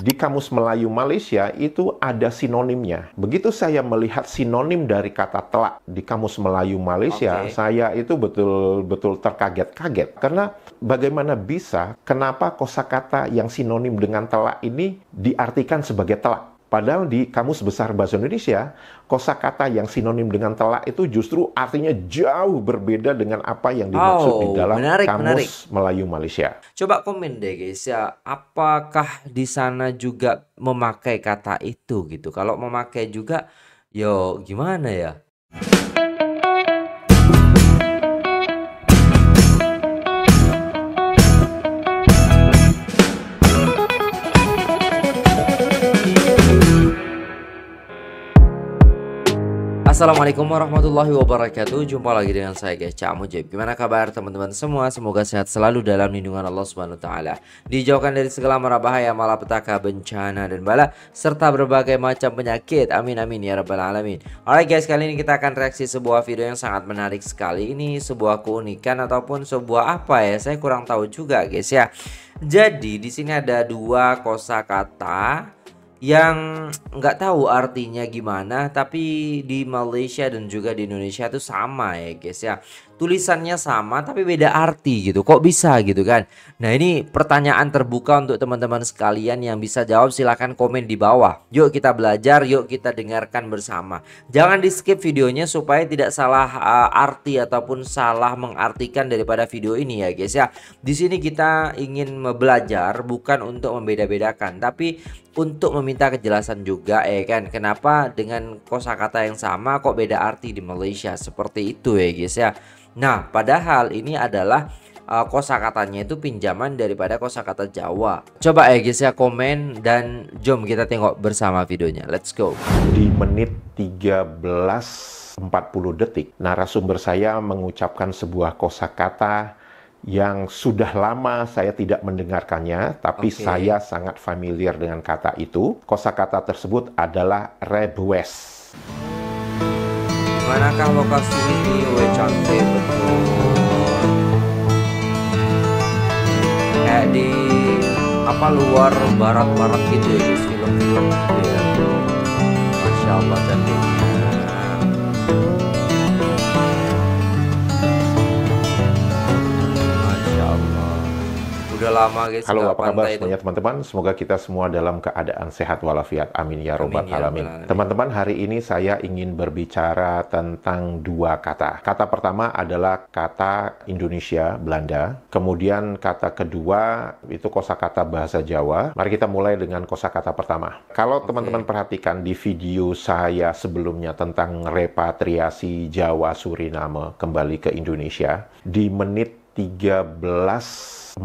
Di Kamus Melayu Malaysia itu ada sinonimnya. Begitu saya melihat sinonim dari kata telak di Kamus Melayu Malaysia, okay. saya itu betul-betul terkaget-kaget. Karena bagaimana bisa kenapa kosakata yang sinonim dengan telak ini diartikan sebagai telak? Padahal di Kamus Besar Bahasa Indonesia, kosakata yang sinonim dengan telak itu justru artinya jauh berbeda dengan apa yang dimaksud oh, di dalam menarik, Kamus menarik. Melayu Malaysia. Coba komen deh guys ya, apakah di sana juga memakai kata itu gitu? Kalau memakai juga, yo gimana ya? Assalamualaikum warahmatullahi wabarakatuh Jumpa lagi dengan saya guys Cak Mujib Gimana kabar teman-teman semua Semoga sehat selalu dalam lindungan Allah Subhanahu Wa Taala. Dijauhkan dari segala mara bahaya Malapetaka, bencana dan bala Serta berbagai macam penyakit Amin amin ya rabbal alamin Alright guys kali ini kita akan reaksi sebuah video yang sangat menarik sekali Ini sebuah keunikan ataupun sebuah apa ya Saya kurang tahu juga guys ya Jadi di sini ada dua kosakata yang nggak tahu artinya gimana tapi di Malaysia dan juga di Indonesia itu sama ya guys ya tulisannya sama tapi beda arti gitu. Kok bisa gitu kan? Nah, ini pertanyaan terbuka untuk teman-teman sekalian yang bisa jawab silahkan komen di bawah. Yuk kita belajar, yuk kita dengarkan bersama. Jangan di-skip videonya supaya tidak salah uh, arti ataupun salah mengartikan daripada video ini ya, guys ya. Di sini kita ingin belajar bukan untuk membeda-bedakan, tapi untuk meminta kejelasan juga ya kan. Kenapa dengan kosakata yang sama kok beda arti di Malaysia seperti itu ya, guys ya. Nah, padahal ini adalah uh, kosakatanya itu pinjaman daripada kosakata Jawa. Coba ya guys ya komen dan jom kita tengok bersama videonya. Let's go. Di menit 13.40 detik, narasumber saya mengucapkan sebuah kosakata yang sudah lama saya tidak mendengarkannya, tapi okay. saya sangat familiar dengan kata itu. Kosakata tersebut adalah rebues manakah lokasi ini? Wih cantik betul. Kayak eh, di apa luar barat-barat gitu ya film. lama guys. Halo, apa kabar semuanya teman-teman? Semoga kita semua dalam keadaan sehat walafiat. Amin ya, ya robbal alamin. Teman-teman, hari ini saya ingin berbicara tentang dua kata. Kata pertama adalah kata Indonesia Belanda, kemudian kata kedua itu kosakata bahasa Jawa. Mari kita mulai dengan kosakata pertama. Kalau teman-teman okay. perhatikan di video saya sebelumnya tentang repatriasi Jawa Suriname kembali ke Indonesia, di menit 13.40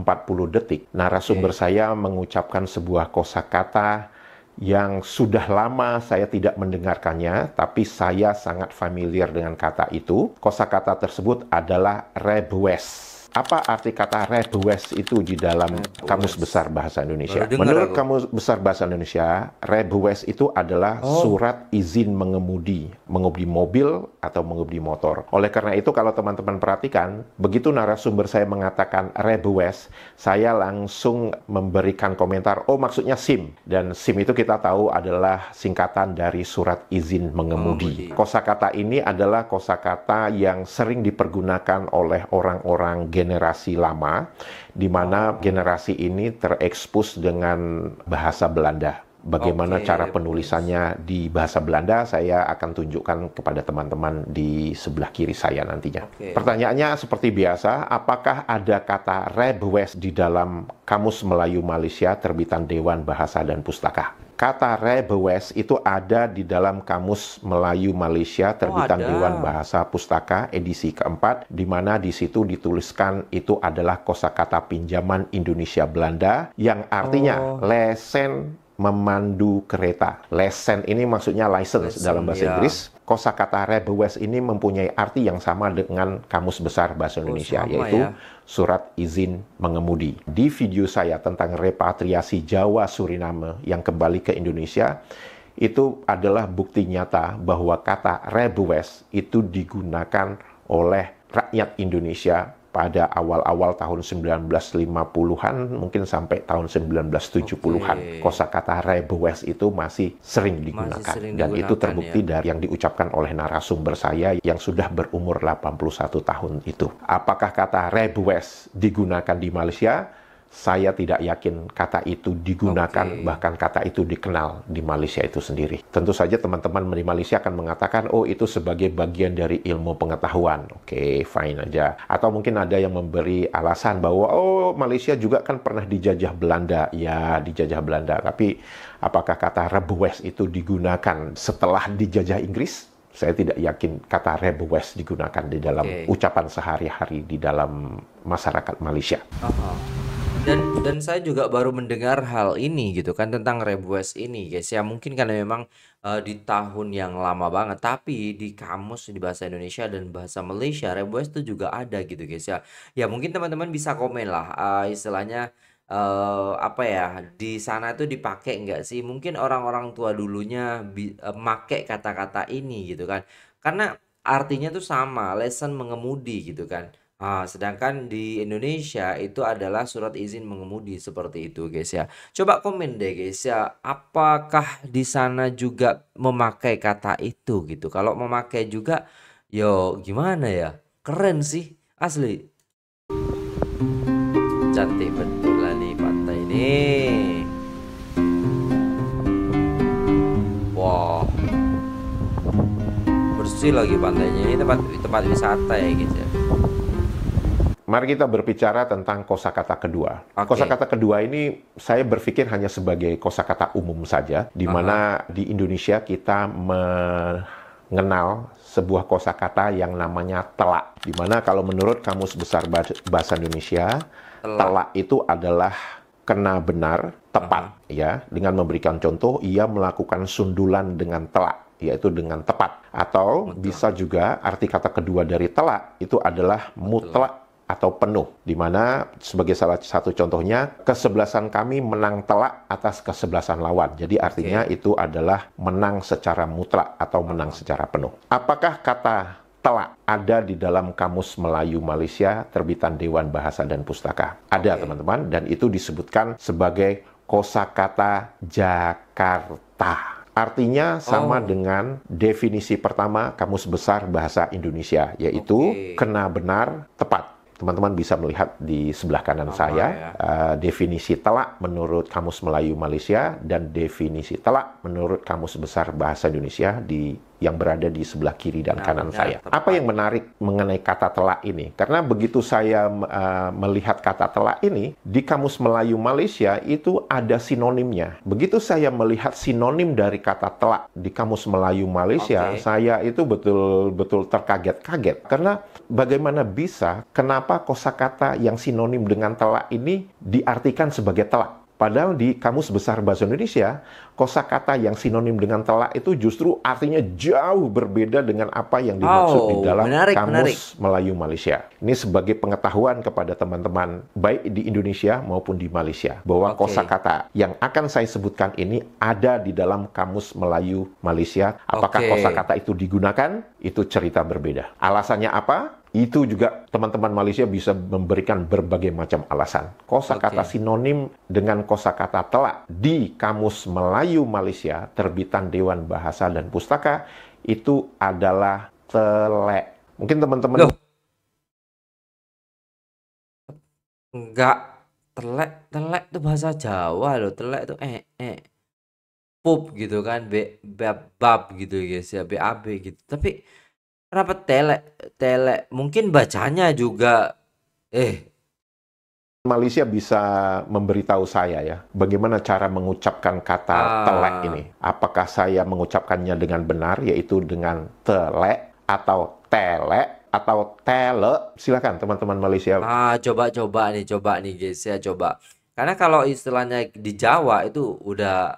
detik narasumber okay. saya mengucapkan sebuah kosakata yang sudah lama saya tidak mendengarkannya, tapi saya sangat familiar dengan kata itu. Kosakata tersebut adalah rebues apa arti kata rebues itu di dalam Red kamus besar bahasa Indonesia? Menurut aku. kamus besar bahasa Indonesia, rebues itu adalah oh. surat izin mengemudi, mengemudi mobil atau mengemudi motor. Oleh karena itu, kalau teman-teman perhatikan, begitu narasumber saya mengatakan rebues, saya langsung memberikan komentar, oh maksudnya SIM. Dan SIM itu kita tahu adalah singkatan dari surat izin mengemudi. Oh, kosakata ini adalah kosakata yang sering dipergunakan oleh orang-orang gen generasi lama, di mana generasi ini terekspos dengan bahasa Belanda bagaimana okay. cara penulisannya di bahasa Belanda saya akan tunjukkan kepada teman-teman di sebelah kiri saya nantinya. Okay. Pertanyaannya seperti biasa, apakah ada kata Rebwes di dalam Kamus Melayu Malaysia terbitan Dewan Bahasa dan Pustaka? kata rebewes itu ada di dalam kamus Melayu Malaysia terbitan oh, Dewan Bahasa Pustaka edisi keempat di mana di situ dituliskan itu adalah kosakata pinjaman Indonesia Belanda yang artinya oh. lesen memandu kereta. lesen ini maksudnya license Lesen, dalam bahasa ya. Inggris. Kosakata Rebewes ini mempunyai arti yang sama dengan kamus besar bahasa Indonesia oh, yaitu ya. surat izin mengemudi. Di video saya tentang repatriasi Jawa Suriname yang kembali ke Indonesia itu adalah bukti nyata bahwa kata Rebewes itu digunakan oleh rakyat Indonesia pada awal-awal tahun 1950-an mungkin sampai tahun 1970-an okay. kosakata Rebowes itu masih sering digunakan masih sering dan digunakan, itu terbukti ya? dari yang diucapkan oleh narasumber saya yang sudah berumur 81 tahun itu. Apakah kata Rebowes digunakan di Malaysia? saya tidak yakin kata itu digunakan, okay. bahkan kata itu dikenal di Malaysia itu sendiri. Tentu saja teman-teman di Malaysia akan mengatakan, oh itu sebagai bagian dari ilmu pengetahuan. Oke, okay, fine aja. Atau mungkin ada yang memberi alasan bahwa, oh Malaysia juga kan pernah dijajah Belanda. Ya, dijajah Belanda. Tapi apakah kata rebues itu digunakan setelah dijajah Inggris? saya tidak yakin kata rebues digunakan di dalam okay. ucapan sehari-hari di dalam masyarakat Malaysia. Uh -huh dan dan saya juga baru mendengar hal ini gitu kan tentang rebues ini guys ya mungkin karena memang uh, di tahun yang lama banget tapi di kamus di bahasa Indonesia dan bahasa Malaysia rebues itu juga ada gitu guys ya ya mungkin teman-teman bisa komen lah uh, istilahnya uh, apa ya di sana itu dipakai nggak sih mungkin orang-orang tua dulunya bi, uh, kata-kata ini gitu kan karena artinya tuh sama lesson mengemudi gitu kan Ah, sedangkan di Indonesia itu adalah surat izin mengemudi seperti itu guys ya. Coba komen deh guys ya, apakah di sana juga memakai kata itu gitu. Kalau memakai juga yo gimana ya? Keren sih asli. Cantik betul lah nih pantai ini. Wow. Bersih lagi pantainya. Ini tempat tempat wisata ya guys ya. Mari kita berbicara tentang kosakata kedua. Okay. Kosakata kedua ini saya berpikir hanya sebagai kosakata umum saja, di mana uh -huh. di Indonesia kita mengenal sebuah kosakata yang namanya telak. Di mana kalau menurut kamus besar bahasa Indonesia, telak, telak itu adalah kena benar, tepat, uh -huh. ya. Dengan memberikan contoh, ia melakukan sundulan dengan telak yaitu dengan tepat atau Betul. bisa juga arti kata kedua dari telak itu adalah mutlak atau penuh, di mana sebagai salah satu contohnya kesebelasan kami menang telak atas kesebelasan lawan. Jadi artinya okay. itu adalah menang secara mutlak atau menang secara penuh. Apakah kata telak ada di dalam Kamus Melayu Malaysia terbitan Dewan Bahasa dan Pustaka? Ada teman-teman okay. dan itu disebutkan sebagai kosakata Jakarta. Artinya sama oh. dengan definisi pertama Kamus Besar Bahasa Indonesia, yaitu okay. kena benar, tepat teman-teman bisa melihat di sebelah kanan saya ya. uh, definisi telak menurut Kamus Melayu Malaysia dan definisi telak menurut Kamus Besar Bahasa Indonesia di yang berada di sebelah kiri dan nah, kanan benar, ya, saya. Tepat. Apa yang menarik mengenai kata telak ini? Karena begitu saya uh, melihat kata telak ini di kamus Melayu Malaysia itu ada sinonimnya. Begitu saya melihat sinonim dari kata telak di kamus Melayu Malaysia, okay. saya itu betul-betul terkaget-kaget karena bagaimana bisa kenapa kosakata yang sinonim dengan telak ini diartikan sebagai telak? Padahal di Kamus Besar Bahasa Indonesia, kosakata yang sinonim dengan telak itu justru artinya jauh berbeda dengan apa yang dimaksud oh, di dalam menarik, Kamus menarik. Melayu Malaysia. Ini sebagai pengetahuan kepada teman-teman baik di Indonesia maupun di Malaysia bahwa okay. kosakata yang akan saya sebutkan ini ada di dalam Kamus Melayu Malaysia. Apakah okay. kosakata itu digunakan? Itu cerita berbeda. Alasannya apa? Itu juga teman-teman Malaysia bisa memberikan berbagai macam alasan. Kosakata okay. sinonim dengan kosakata telak di Kamus Melayu Malaysia terbitan Dewan Bahasa dan Pustaka itu adalah telek. Mungkin teman-teman enggak telek telek itu bahasa Jawa loh telek itu eh eh pup gitu kan be bab bab gitu guys ya bab gitu tapi kenapa tele tele mungkin bacanya juga eh Malaysia bisa memberitahu saya ya, bagaimana cara mengucapkan kata ah. telek ini. Apakah saya mengucapkannya dengan benar, yaitu dengan telek atau tele atau tele. Silakan teman-teman Malaysia. Ah, coba-coba nih, coba nih guys ya, coba. Karena kalau istilahnya di Jawa itu udah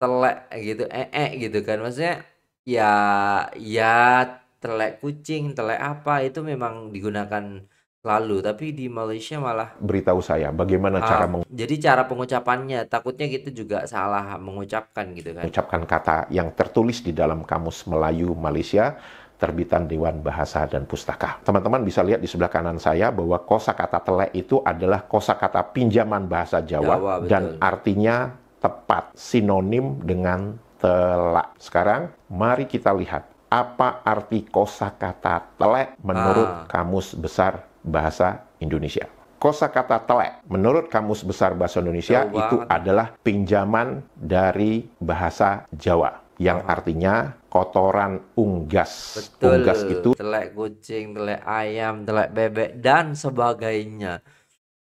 telek gitu, ee eh, -e eh gitu kan. Maksudnya Ya, ya telek kucing, telek apa itu memang digunakan lalu, tapi di Malaysia malah beritahu saya bagaimana ah, cara meng Jadi cara pengucapannya takutnya kita juga salah mengucapkan gitu kan. Mengucapkan kata yang tertulis di dalam kamus Melayu Malaysia terbitan Dewan Bahasa dan Pustaka. Teman-teman bisa lihat di sebelah kanan saya bahwa kosakata telek itu adalah kosakata pinjaman bahasa Jawa, Jawa dan artinya tepat sinonim dengan telak. Sekarang mari kita lihat apa arti kosakata telek menurut ah. kamus besar bahasa Indonesia. Kosa kata telek menurut kamus besar bahasa Indonesia Jawa. itu adalah pinjaman dari bahasa Jawa yang oh. artinya kotoran unggas. Betul. Unggas itu telek kucing, telek ayam, telek bebek dan sebagainya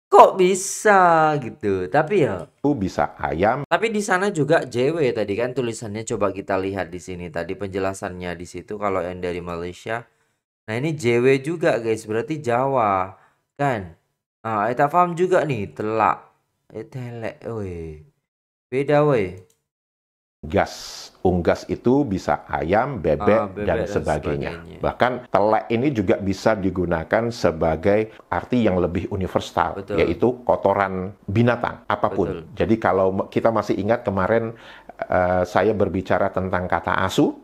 kok bisa gitu tapi ya tuh bisa ayam tapi di sana juga JW tadi kan tulisannya coba kita lihat di sini tadi penjelasannya di situ kalau yang dari Malaysia nah ini JW juga guys berarti Jawa kan ah kita paham juga nih telak eh telek weh beda weh gas Unggas itu bisa ayam, bebek, ah, bebek dan, dan sebagainya. sebagainya. Bahkan telek ini juga bisa digunakan sebagai arti yang lebih universal, Betul. yaitu kotoran binatang apapun. Betul. Jadi kalau kita masih ingat kemarin uh, saya berbicara tentang kata asu,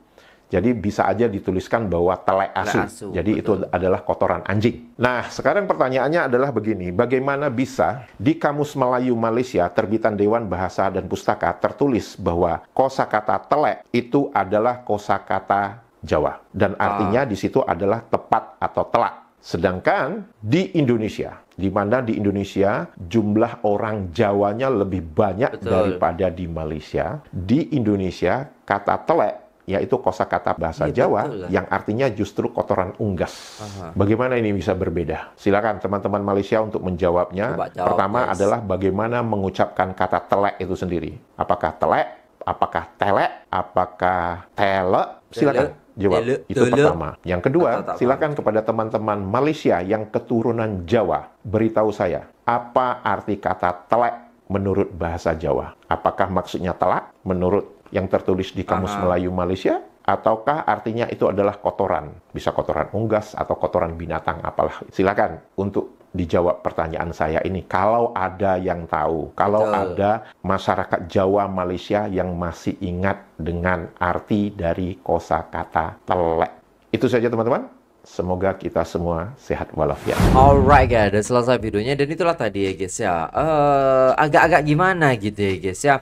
jadi bisa aja dituliskan bahwa telek asu. Nah, asu Jadi betul. itu adalah kotoran anjing. Nah, sekarang pertanyaannya adalah begini, bagaimana bisa di Kamus Melayu Malaysia terbitan Dewan Bahasa dan Pustaka tertulis bahwa kosakata telek itu adalah kosakata Jawa dan ah. artinya ah. di situ adalah tepat atau telak. Sedangkan di Indonesia, di mana di Indonesia jumlah orang Jawanya lebih banyak Betul. daripada di Malaysia, di Indonesia kata telek yaitu kosakata bahasa ya, Jawa betul, yang artinya justru kotoran unggas. Aha. Bagaimana ini bisa berbeda? Silakan teman-teman Malaysia untuk menjawabnya. jawab, Pertama guys. adalah bagaimana mengucapkan kata telek itu sendiri. Apakah telek? Apakah telek? Apakah telek? Silakan. jawab. Tele, itu pertama. Yang kedua, tak, silakan kepada teman-teman Malaysia yang keturunan Jawa, beritahu saya apa arti kata telek menurut bahasa Jawa. Apakah maksudnya telak menurut yang tertulis di Kamus Aha. Melayu Malaysia ataukah artinya itu adalah kotoran, bisa kotoran unggas atau kotoran binatang apalah. Silakan untuk dijawab pertanyaan saya ini. Kalau ada yang tahu, kalau Betul. ada masyarakat Jawa Malaysia yang masih ingat dengan arti dari kosakata telek. Itu saja teman-teman. Semoga kita semua sehat walafiat. Alright guys, dan selesai videonya dan itulah tadi ya guys ya. agak uh, eh, agak -agak gimana gitu ya guys ya.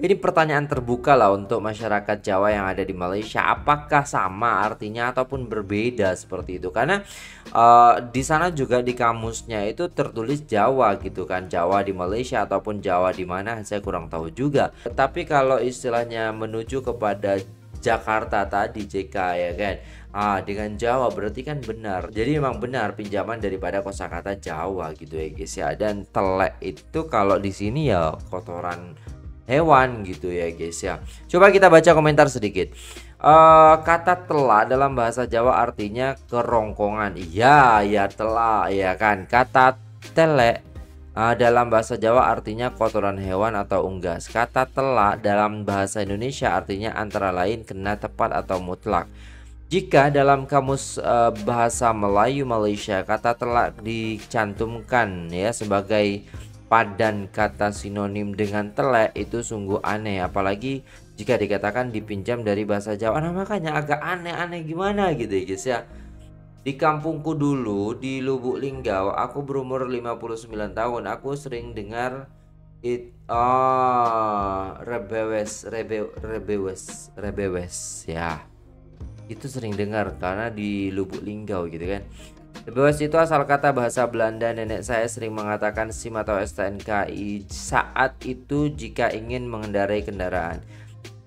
Ini pertanyaan terbuka lah untuk masyarakat Jawa yang ada di Malaysia. Apakah sama artinya ataupun berbeda seperti itu? Karena uh, di sana juga di kamusnya itu tertulis Jawa gitu kan, Jawa di Malaysia ataupun Jawa di mana saya kurang tahu juga. Tapi kalau istilahnya menuju kepada Jakarta tadi JK ya kan ah dengan Jawa berarti kan benar jadi memang benar pinjaman daripada kosakata Jawa gitu ya guys ya dan telek itu kalau di sini ya kotoran hewan gitu ya guys ya. Coba kita baca komentar sedikit. Uh, kata telah dalam bahasa Jawa artinya kerongkongan. Iya, ya telah ya kan. Kata telek uh, dalam bahasa Jawa artinya kotoran hewan atau unggas. Kata telah dalam bahasa Indonesia artinya antara lain kena tepat atau mutlak. Jika dalam kamus e, bahasa Melayu Malaysia kata telak dicantumkan ya sebagai padan kata sinonim dengan telek itu sungguh aneh apalagi jika dikatakan dipinjam dari bahasa Jawa nah makanya agak aneh-aneh gimana gitu ya guys ya di kampungku dulu di Lubuk Linggau aku berumur 59 tahun aku sering dengar it oh rebewes rebe rebewes rebewes ya itu sering dengar karena di Lubuk Linggau gitu kan Bebas itu asal kata bahasa Belanda. Nenek saya sering mengatakan SIM atau STNKI saat itu jika ingin mengendarai kendaraan.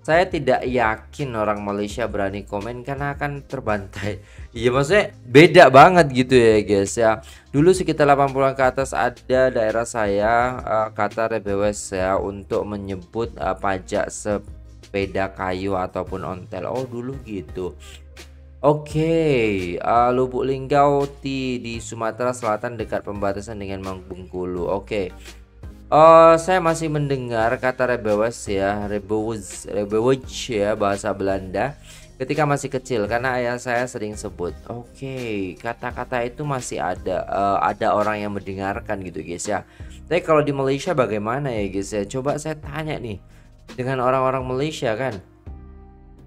Saya tidak yakin orang Malaysia berani komen karena akan terbantai. Iya maksudnya beda banget gitu ya guys ya. Dulu sekitar 80-an ke atas ada daerah saya uh, kata rebewes ya untuk menyebut uh, pajak sepeda kayu ataupun ontel. Oh dulu gitu. Oke, okay, uh, eh, Lubuk Linggau di, di Sumatera Selatan dekat pembatasan dengan Bengkulu. Oke. Okay. Uh, eh, saya masih mendengar kata rebewes ya, rebewes, rebewes ya bahasa Belanda ketika masih kecil karena ayah saya sering sebut. Oke, okay, kata-kata itu masih ada uh, ada orang yang mendengarkan gitu guys ya. Tapi kalau di Malaysia bagaimana ya guys ya? Coba saya tanya nih dengan orang-orang Malaysia kan.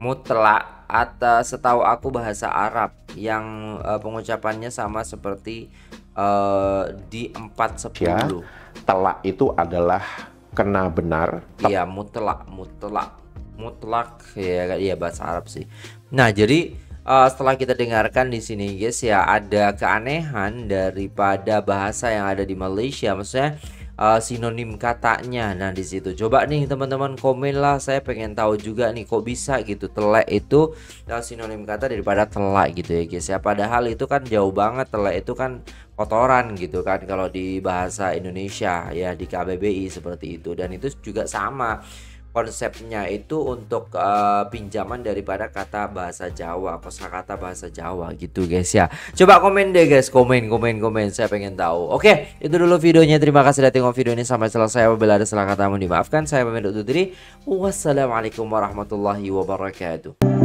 Mutlak atas setahu aku bahasa Arab yang uh, pengucapannya sama seperti uh, di 410. Ya, telak itu adalah kena benar. Iya, mutlak, mutlak, mutlak ya ya bahasa Arab sih. Nah, jadi uh, setelah kita dengarkan di sini guys ya ada keanehan daripada bahasa yang ada di Malaysia maksudnya uh, sinonim katanya. Nah, di situ coba nih teman-teman komen lah saya pengen tahu juga nih kok bisa gitu telek itu uh, sinonim kata daripada telak gitu ya guys ya. Padahal itu kan jauh banget telek itu kan kotoran gitu kan kalau di bahasa Indonesia ya di KBBI seperti itu dan itu juga sama konsepnya itu untuk uh, pinjaman daripada kata bahasa Jawa, kosakata bahasa Jawa gitu guys ya. Coba komen deh guys, komen komen komen saya pengen tahu. Oke, itu dulu videonya. Terima kasih sudah tengok video ini sampai selesai. Apabila ada salah kata mohon dimaafkan. Saya pamit undur diri. Wassalamualaikum warahmatullahi wabarakatuh.